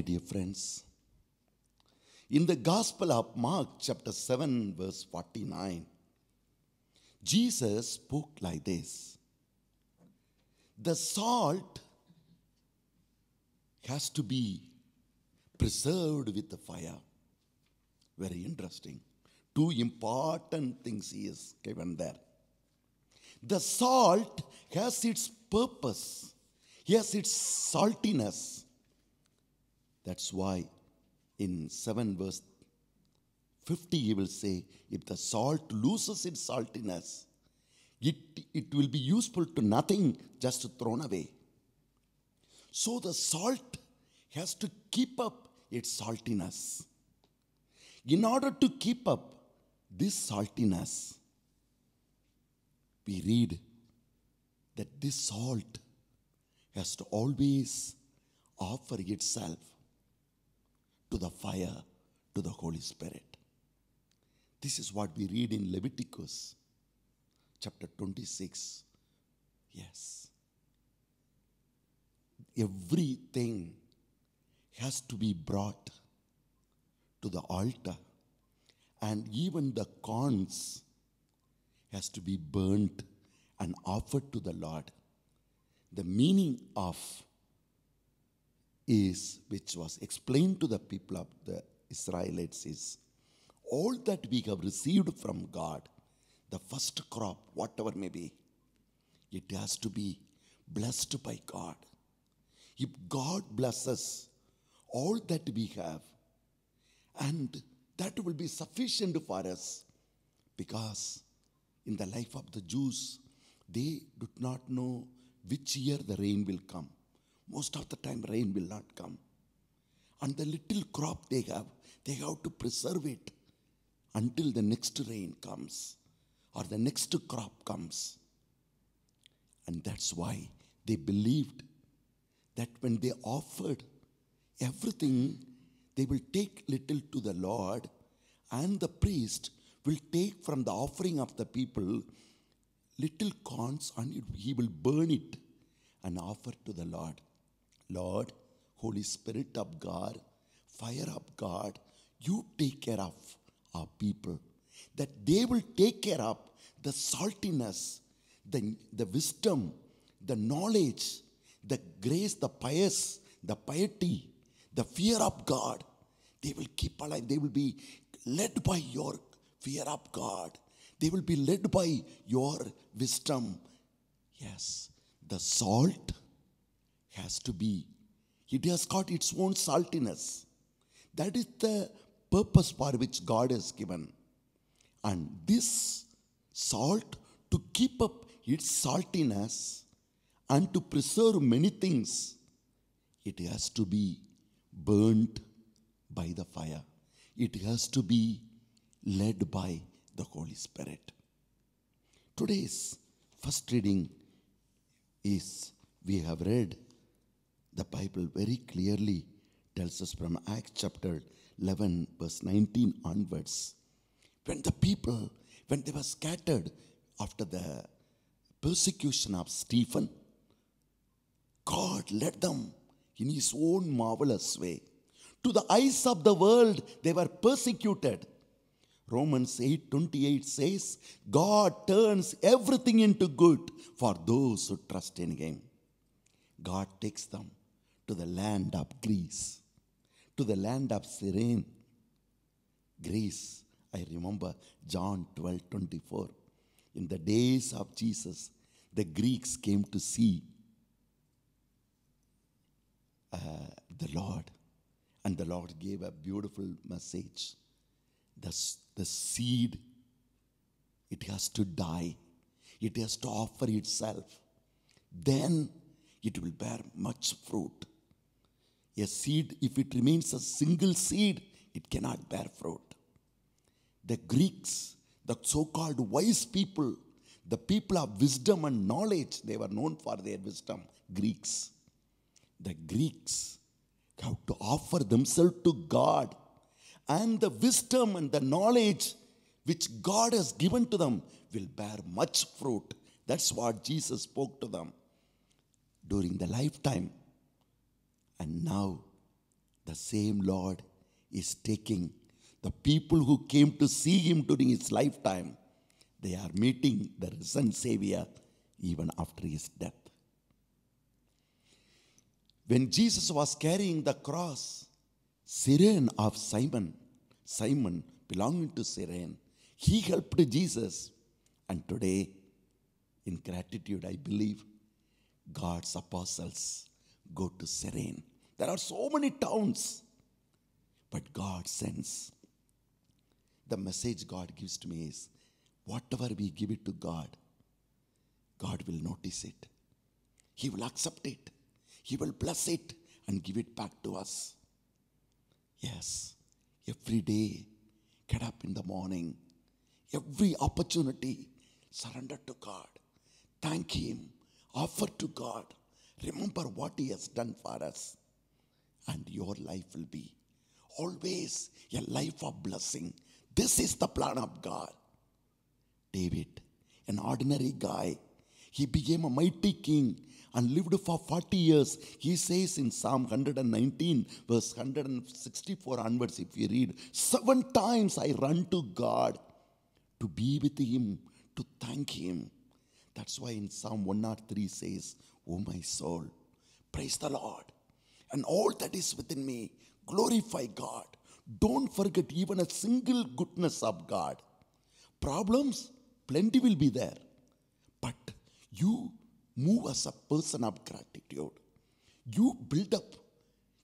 My dear friends, in the Gospel of Mark, chapter 7, verse 49, Jesus spoke like this The salt has to be preserved with the fire. Very interesting. Two important things he is given there. The salt has its purpose, has its saltiness, that's why in 7 verse 50, he will say, If the salt loses its saltiness, it, it will be useful to nothing, just thrown away. So the salt has to keep up its saltiness. In order to keep up this saltiness, we read that this salt has to always offer itself to the fire, to the Holy Spirit. This is what we read in Leviticus chapter 26. Yes. Everything has to be brought to the altar, and even the corns has to be burnt and offered to the Lord. The meaning of is, which was explained to the people of the Israelites, is all that we have received from God, the first crop, whatever may be, it has to be blessed by God. If God blesses all that we have, and that will be sufficient for us because in the life of the Jews, they did not know which year the rain will come most of the time rain will not come. And the little crop they have, they have to preserve it until the next rain comes or the next crop comes. And that's why they believed that when they offered everything, they will take little to the Lord, and the priest will take from the offering of the people little corns and he will burn it and offer to the Lord. Lord, Holy Spirit of God, fire of God, you take care of our people. That they will take care of the saltiness, the, the wisdom, the knowledge, the grace, the pious, the piety, the fear of God. They will keep alive. They will be led by your fear of God. They will be led by your wisdom. Yes, the salt has to be. It has got its own saltiness. That is the purpose for which God has given. And this salt, to keep up its saltiness and to preserve many things, it has to be burnt by the fire. It has to be led by the Holy Spirit. Today's first reading is we have read the Bible very clearly tells us from Acts chapter 11, verse 19 onwards. When the people, when they were scattered after the persecution of Stephen, God led them in his own marvelous way. To the eyes of the world, they were persecuted. Romans 8:28 says, God turns everything into good for those who trust in him. God takes them to the land of Greece, to the land of Cyrene. Greece, I remember John 12 24. In the days of Jesus, the Greeks came to see uh, the Lord, and the Lord gave a beautiful message. The, the seed, it has to die, it has to offer itself. Then it will bear much fruit. A seed, if it remains a single seed, it cannot bear fruit. The Greeks, the so called wise people, the people of wisdom and knowledge, they were known for their wisdom, Greeks. The Greeks have to offer themselves to God and the wisdom and the knowledge which God has given to them will bear much fruit. That's what Jesus spoke to them during the lifetime and now the same Lord is taking the people who came to see him during his lifetime, they are meeting the risen Savior even after his death. When Jesus was carrying the cross, Cyrene of Simon, Simon belonging to Cyrene, he helped Jesus. And today, in gratitude, I believe God's apostles go to Serene. There are so many towns. But God sends. The message God gives to me is whatever we give it to God, God will notice it. He will accept it. He will bless it and give it back to us. Yes, every day, get up in the morning, every opportunity, surrender to God. Thank Him. Offer to God Remember what He has done for us, and your life will be always a life of blessing. This is the plan of God. David, an ordinary guy, he became a mighty king and lived for 40 years. He says in Psalm 119, verse 164 onwards, if you read, seven times I run to God to be with Him, to thank Him. That's why in Psalm 103 says, O my soul, praise the Lord. And all that is within me, glorify God. Don't forget even a single goodness of God. Problems, plenty will be there. But you move as a person of gratitude. You build up,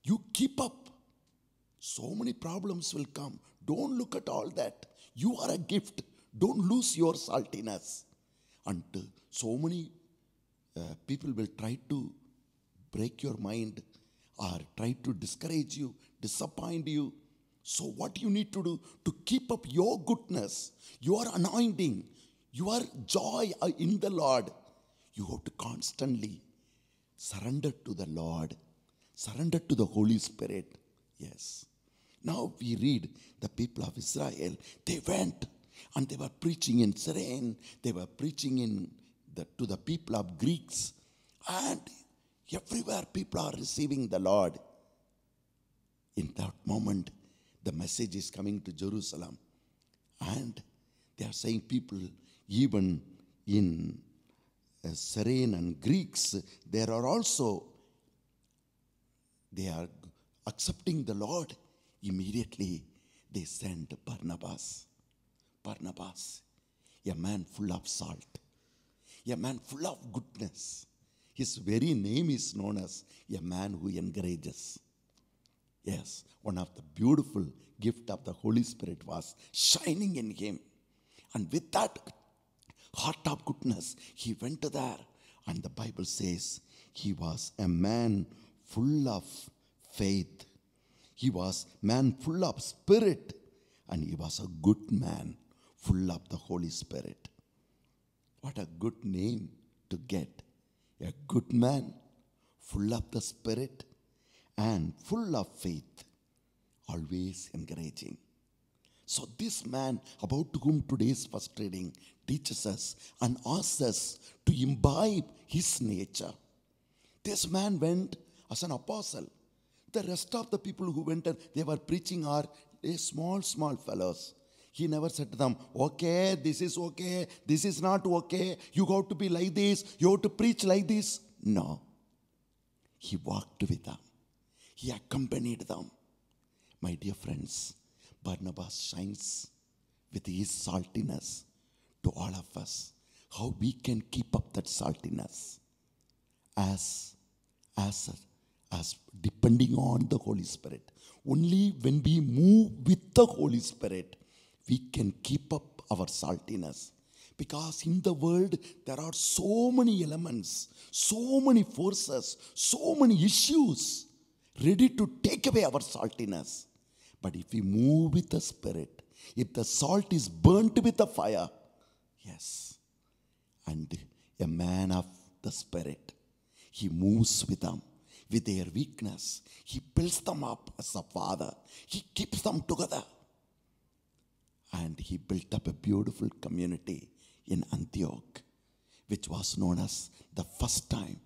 you keep up. So many problems will come. Don't look at all that. You are a gift. Don't lose your saltiness. And so many uh, people will try to break your mind or try to discourage you, disappoint you. So, what you need to do to keep up your goodness, your anointing, your joy uh, in the Lord, you have to constantly surrender to the Lord, surrender to the Holy Spirit. Yes. Now we read the people of Israel, they went and they were preaching in Seren. they were preaching in to the people of Greeks. And everywhere people are receiving the Lord. In that moment, the message is coming to Jerusalem. And they are saying, people, even in uh, Serene and Greeks, there are also, they are accepting the Lord. Immediately, they sent Barnabas. Barnabas, a man full of salt a man full of goodness. His very name is known as a man who encourages. Yes, one of the beautiful gift of the Holy Spirit was shining in him. And with that heart of goodness, he went there. And the Bible says he was a man full of faith. He was man full of spirit. And he was a good man full of the Holy Spirit. What a good name to get. A good man, full of the Spirit and full of faith, always encouraging. So, this man about whom today's first reading teaches us and asks us to imbibe his nature. This man went as an apostle. The rest of the people who went and they were preaching are a small, small fellows he never said to them, okay, this is okay, this is not okay, you got to be like this, you have to preach like this. No. He walked with them, he accompanied them. My dear friends, Barnabas shines with his saltiness to all of us. How we can keep up that saltiness as, as, as depending on the Holy Spirit. Only when we move with the Holy Spirit, we can keep up our saltiness. Because in the world, there are so many elements, so many forces, so many issues ready to take away our saltiness. But if we move with the Spirit, if the salt is burnt with the fire, yes, and a man of the Spirit, he moves with them, with their weakness. He builds them up as a father, he keeps them together and he built up a beautiful community in Antioch, which was known as the first time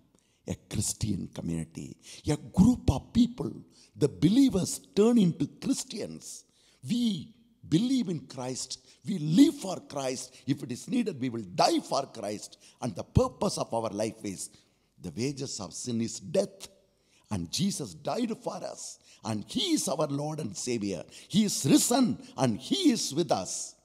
a Christian community. A group of people, the believers, turn into Christians. We believe in Christ, we live for Christ. If it is needed, we will die for Christ. And the purpose of our life is the wages of sin is death and Jesus died for us. And He is our Lord and Savior. He is risen and He is with us.